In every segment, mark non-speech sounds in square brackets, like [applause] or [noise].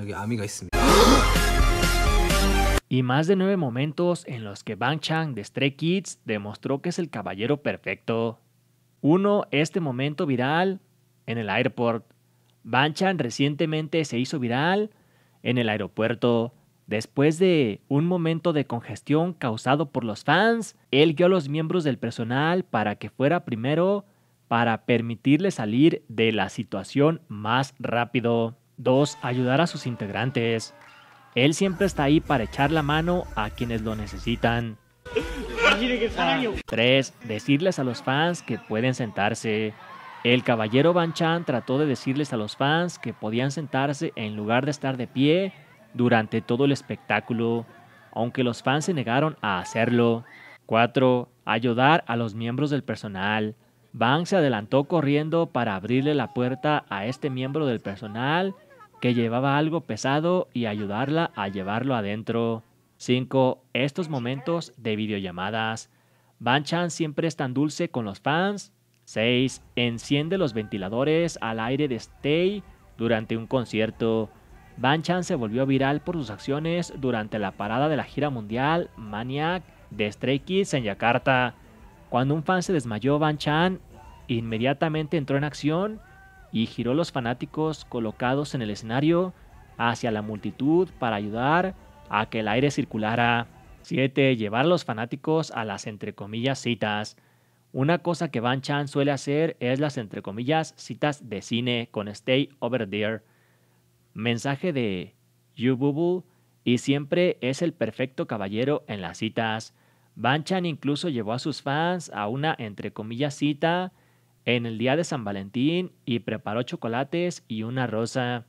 Ah, [gasps] y más de nueve momentos en los que Bang Chang de Stray Kids demostró que es el caballero perfecto. Uno, este momento viral en el aeropuerto. Bang Chang recientemente se hizo viral en el aeropuerto. Después de un momento de congestión causado por los fans, él guió a los miembros del personal para que fuera primero para permitirle salir de la situación más rápido. 2. Ayudar a sus integrantes. Él siempre está ahí para echar la mano a quienes lo necesitan. 3. Decirles a los fans que pueden sentarse. El caballero Van Chan trató de decirles a los fans que podían sentarse en lugar de estar de pie durante todo el espectáculo, aunque los fans se negaron a hacerlo. 4. Ayudar a los miembros del personal. Bang se adelantó corriendo para abrirle la puerta a este miembro del personal que llevaba algo pesado y ayudarla a llevarlo adentro. 5. Estos momentos de videollamadas. Van Chan siempre es tan dulce con los fans. 6. Enciende los ventiladores al aire de Stay durante un concierto. Van Chan se volvió viral por sus acciones durante la parada de la gira mundial Maniac de Stray Kids en Yakarta. Cuando un fan se desmayó, Van Chan inmediatamente entró en acción y giró los fanáticos colocados en el escenario hacia la multitud para ayudar a que el aire circulara. 7. Llevar a los fanáticos a las entre comillas citas. Una cosa que Van Chan suele hacer es las entre comillas citas de cine con Stay Over There. Mensaje de You y siempre es el perfecto caballero en las citas. Van Chan incluso llevó a sus fans a una entre comillas cita en el día de San Valentín y preparó chocolates y una rosa.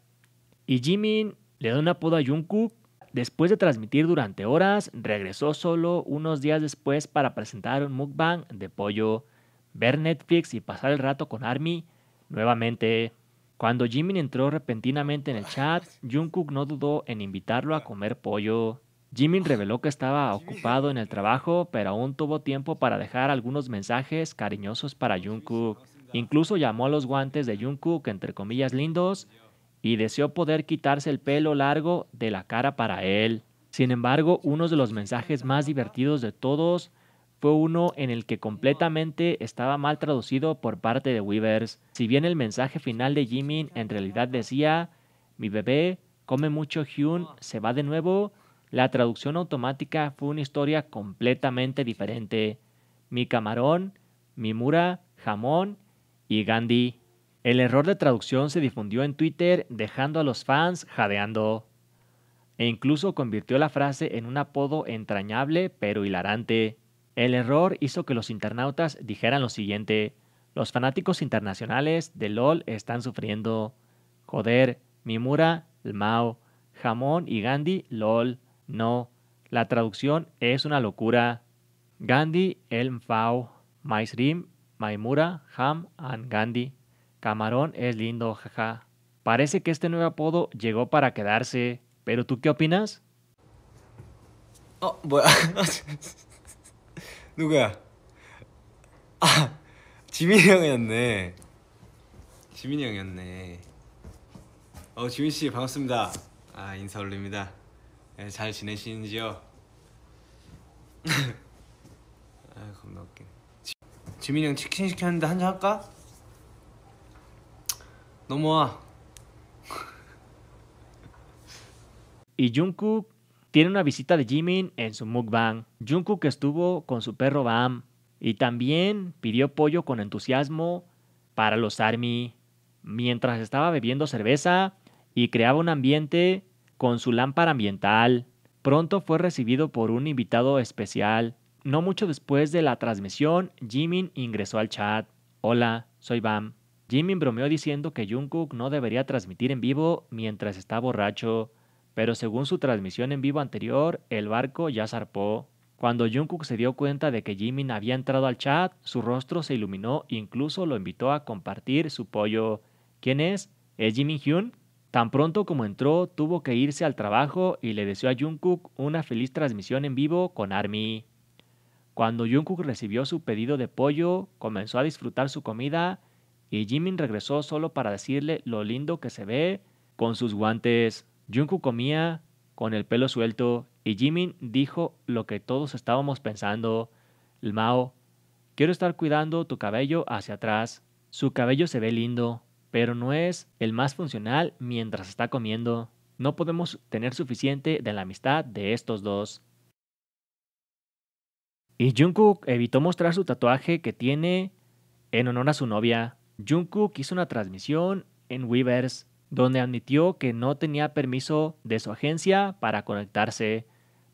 Y Jimin le da un apodo a Jungkook. Después de transmitir durante horas, regresó solo unos días después para presentar un mukbang de pollo, ver Netflix y pasar el rato con Army nuevamente. Cuando Jimin entró repentinamente en el chat, Jungkook no dudó en invitarlo a comer pollo. Jimin reveló que estaba ocupado en el trabajo, pero aún tuvo tiempo para dejar algunos mensajes cariñosos para Jungkook. Incluso llamó a los guantes de Jungkook entre comillas lindos y deseó poder quitarse el pelo largo de la cara para él. Sin embargo, uno de los mensajes más divertidos de todos fue uno en el que completamente estaba mal traducido por parte de Weavers. Si bien el mensaje final de Jimin en realidad decía, mi bebé come mucho Hyun, se va de nuevo, la traducción automática fue una historia completamente diferente. Mi camarón, mi mura, jamón y Gandhi. El error de traducción se difundió en Twitter dejando a los fans jadeando e incluso convirtió la frase en un apodo entrañable pero hilarante. El error hizo que los internautas dijeran lo siguiente, los fanáticos internacionales de LOL están sufriendo. Joder, Mimura, Mao, Jamón y Gandhi, LOL. No, la traducción es una locura. Gandhi, Fau, Maisrim Maimura, Ham and Gandhi. Camarón es lindo, jaja. Parece que este nuevo apodo llegó para quedarse. ¿Pero tú qué opinas? Oh, e 뭐야? 누구야? 아, 지민이 형이었네. 지민이 형이었네. 어, 지민 씨 반갑습니다. 아, 인사 올립니다. 네, 잘 지내시는지요? 아, 겁나 웃기네. [laughs] y Jungkook tiene una visita de Jimin en su mukbang. Jungkook estuvo con su perro Bam y también pidió pollo con entusiasmo para los ARMY mientras estaba bebiendo cerveza y creaba un ambiente con su lámpara ambiental. Pronto fue recibido por un invitado especial no mucho después de la transmisión, Jimin ingresó al chat. Hola, soy Bam. Jimin bromeó diciendo que Jungkook no debería transmitir en vivo mientras está borracho, pero según su transmisión en vivo anterior, el barco ya zarpó. Cuando Jungkook se dio cuenta de que Jimin había entrado al chat, su rostro se iluminó e incluso lo invitó a compartir su pollo. ¿Quién es? ¿Es Jimin Hyun? Tan pronto como entró, tuvo que irse al trabajo y le deseó a Jungkook una feliz transmisión en vivo con Army. Cuando Jungkook recibió su pedido de pollo, comenzó a disfrutar su comida y Jimin regresó solo para decirle lo lindo que se ve con sus guantes. Jungkook comía con el pelo suelto y Jimin dijo lo que todos estábamos pensando. El Mao, quiero estar cuidando tu cabello hacia atrás. Su cabello se ve lindo, pero no es el más funcional mientras está comiendo. No podemos tener suficiente de la amistad de estos dos. Y Jungkook evitó mostrar su tatuaje que tiene en honor a su novia. Jungkook hizo una transmisión en Weverse donde admitió que no tenía permiso de su agencia para conectarse,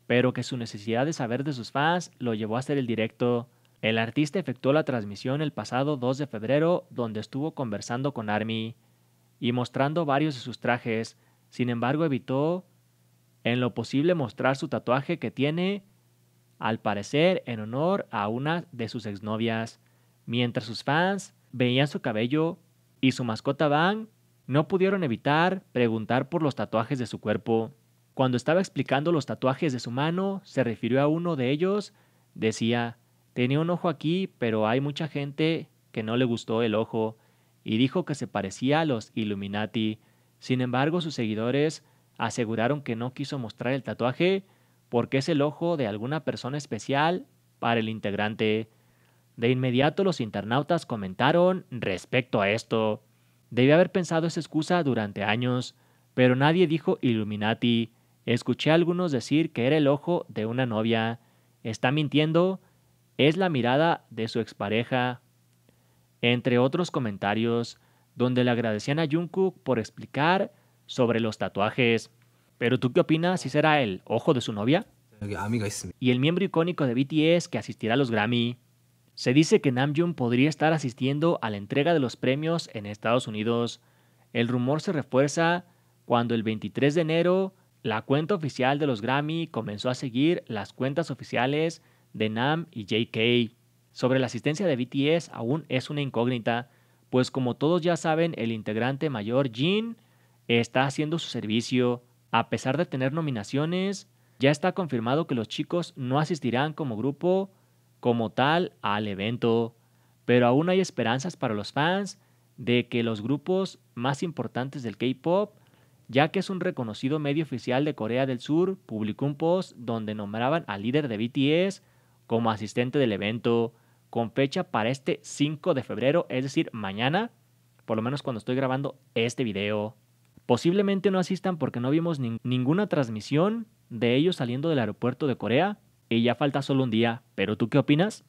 pero que su necesidad de saber de sus fans lo llevó a hacer el directo. El artista efectuó la transmisión el pasado 2 de febrero donde estuvo conversando con Army y mostrando varios de sus trajes, sin embargo evitó en lo posible mostrar su tatuaje que tiene al parecer en honor a una de sus exnovias. Mientras sus fans veían su cabello y su mascota Van, no pudieron evitar preguntar por los tatuajes de su cuerpo. Cuando estaba explicando los tatuajes de su mano, se refirió a uno de ellos, decía, tenía un ojo aquí, pero hay mucha gente que no le gustó el ojo, y dijo que se parecía a los Illuminati. Sin embargo, sus seguidores aseguraron que no quiso mostrar el tatuaje porque es el ojo de alguna persona especial para el integrante. De inmediato los internautas comentaron respecto a esto. Debí haber pensado esa excusa durante años, pero nadie dijo Illuminati. Escuché a algunos decir que era el ojo de una novia. Está mintiendo. Es la mirada de su expareja. Entre otros comentarios, donde le agradecían a Jungkook por explicar sobre los tatuajes. Pero tú qué opinas si será el ojo de su novia? Y el miembro icónico de BTS que asistirá a los Grammy. Se dice que Namjoon podría estar asistiendo a la entrega de los premios en Estados Unidos. El rumor se refuerza cuando el 23 de enero la cuenta oficial de los Grammy comenzó a seguir las cuentas oficiales de Nam y JK. Sobre la asistencia de BTS aún es una incógnita, pues como todos ya saben, el integrante mayor Jin está haciendo su servicio a pesar de tener nominaciones, ya está confirmado que los chicos no asistirán como grupo como tal al evento, pero aún hay esperanzas para los fans de que los grupos más importantes del K-Pop, ya que es un reconocido medio oficial de Corea del Sur, publicó un post donde nombraban al líder de BTS como asistente del evento, con fecha para este 5 de febrero, es decir, mañana, por lo menos cuando estoy grabando este video. Posiblemente no asistan porque no vimos ninguna transmisión de ellos saliendo del aeropuerto de Corea y ya falta solo un día. ¿Pero tú qué opinas?